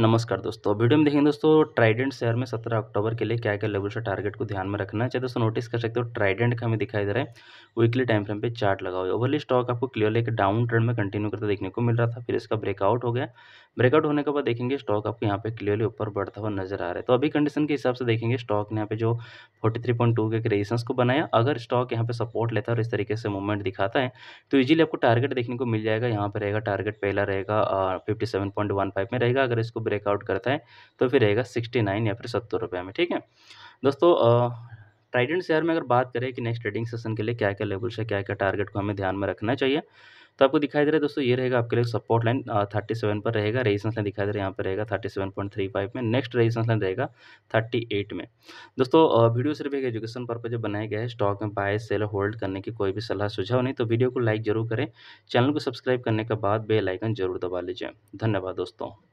नमस्कार दोस्तों वीडियो में देखेंगे दोस्तों ट्राइडेंट शेयर में सत्रह अक्टूबर के लिए क्या क्या लेवल टारगेट को ध्यान में रखना है चाहे दोस्तों नोटिस कर सकते हो ट्राइडेंट का हमें दिखाई दे रहा है वीकली टाइम फ्रेम पे चार्ट लगा हुआ है ओवरली स्टॉक आपको क्लियरली एक डाउन ट्रेंड में कंटिन्यू करता देखने को मिल रहा था फिर इसका ब्रेकआउट हो गया ब्रेकआउट होने के बाद देखेंगे स्टॉक आपको यहाँ पे क्लियरली ऊपर बढ़ता हुआ नजर आ रहा है तो अभी कंडीशन के हिसाब से देखेंगे स्टॉक ने यहाँ पे जो फोर्टी थ्री पॉइंट टू के रेजिस्टेंस को बनाया अगर स्टॉक यहाँ पे सपोर्ट लेता है और इस तरीके से मूवमेंट दिखाता है तो ईजिली आपको टारगेट देखने को मिल जाएगा यहाँ पे रहेगा टारगेट पहला रहेगा fifty seven point one five में रहेगा अगर इसको ब्रेकआउट करता है तो फिर रहेगा सिक्सटी नाइन या फिर सत्तर रुपये में ठीक है दोस्तों ट्राइडेंट शेयर में अगर बात करें कि नेक्स्ट ट्रेडिंग सेशन के लिए क्या क्या लेवल से क्या क्या टारगेट को हमें ध्यान में रखना चाहिए तो आपको दिखाई दे रहा है दोस्तों ये रहेगा आपके लिए सपोर्ट लाइन थर्टी सेवन पर रहेगा रेजिस्टेंस लाइन दिखाई दे रहा है यहाँ पर रहेगा thirty seven point three five में नेक्स्ट रेजिस्टेंस लाइन रहेगा थर्टी एट में दोस्तों वीडियो सिर्फ एक एजुकेशन पर्पज बनाया गया है स्टॉक में बाय सेल होल्ड करने की कोई भी सलाह सुझाव नहीं तो वीडियो को लाइक जरूर करें चैनल को सब्सक्राइब करने के बाद बेलाइकन जरूर दबा लीजिए धन्यवाद दोस्तों